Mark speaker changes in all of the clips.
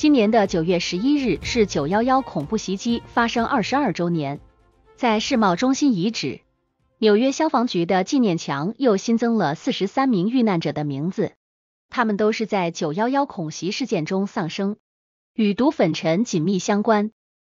Speaker 1: 今年的九月十一日是九幺幺恐怖袭击发生二十二周年，在世贸中心遗址，纽约消防局的纪念墙又新增了四十三名遇难者的名字，他们都是在九幺幺恐袭事件中丧生，与毒粉尘紧密相关。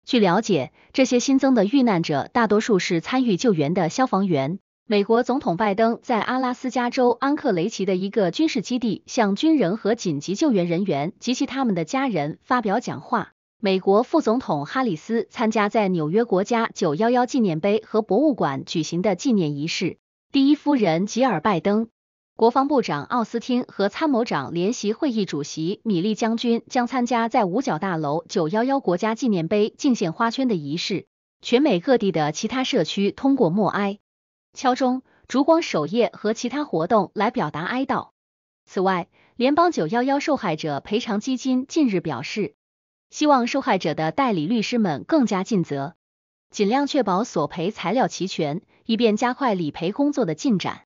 Speaker 1: 据了解，这些新增的遇难者大多数是参与救援的消防员。美国总统拜登在阿拉斯加州安克雷奇的一个军事基地向军人和紧急救援人员及其他们的家人发表讲话。美国副总统哈里斯参加在纽约国家911纪念碑和博物馆举行的纪念仪式。第一夫人吉尔拜登、国防部长奥斯汀和参谋长联席会议主席米利将军将参加在五角大楼911国家纪念碑敬献花圈的仪式。全美各地的其他社区通过默哀。敲钟、烛光守夜和其他活动来表达哀悼。此外，联邦九幺幺受害者赔偿基金近日表示，希望受害者的代理律师们更加尽责，尽量确保索赔材料齐全，以便加快理赔工作的进展。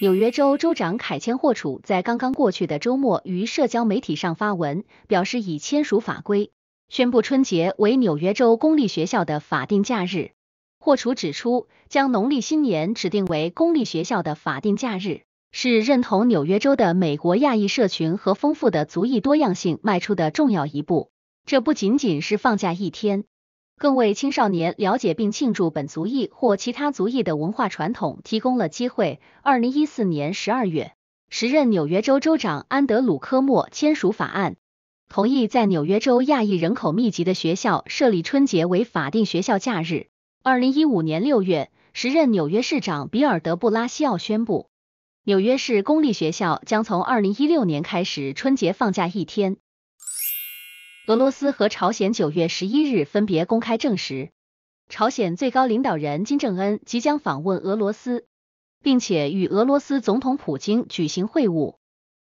Speaker 1: 纽约州州长凯谦·霍楚在刚刚过去的周末于社交媒体上发文，表示已签署法规，宣布春节为纽约州公立学校的法定假日。霍楚指出，将农历新年指定为公立学校的法定假日，是认同纽约州的美国亚裔社群和丰富的族裔多样性迈出的重要一步。这不仅仅是放假一天，更为青少年了解并庆祝本族裔或其他族裔的文化传统提供了机会。二零一四年十二月，时任纽约州州长安德鲁·科莫签署法案，同意在纽约州亚裔人口密集的学校设立春节为法定学校假日。二零一五年六月，时任纽约市长比尔德布拉西奥宣布，纽约市公立学校将从二零一六年开始春节放假一天。俄罗斯和朝鲜九月十一日分别公开证实，朝鲜最高领导人金正恩即将访问俄罗斯，并且与俄罗斯总统普京举行会晤。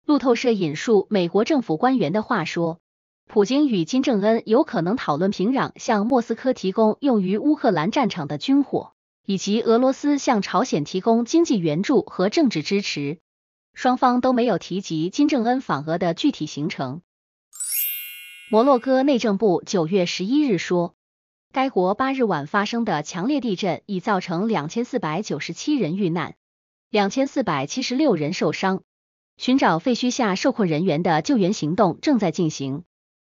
Speaker 1: 路透社引述美国政府官员的话说。普京与金正恩有可能讨论平壤向莫斯科提供用于乌克兰战场的军火，以及俄罗斯向朝鲜提供经济援助和政治支持。双方都没有提及金正恩访俄的具体行程。摩洛哥内政部九月十一日说，该国八日晚发生的强烈地震已造成两千四百九十七人遇难，两千四百七十六人受伤。寻找废墟下受困人员的救援行动正在进行。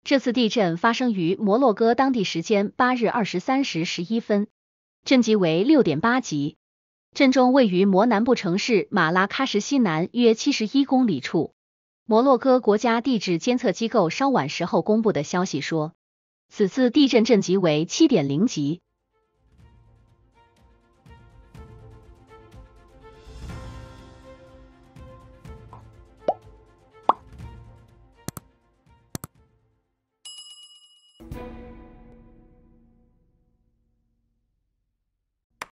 Speaker 1: 这次地震发生于摩洛哥当地时间八日二十三时十一分，震级为六点八级，震中位于摩南部城市马拉喀什西南约七十一公里处。摩洛哥国家地质监测机构稍晚时候公布的消息说，此次地震震级为七点零级。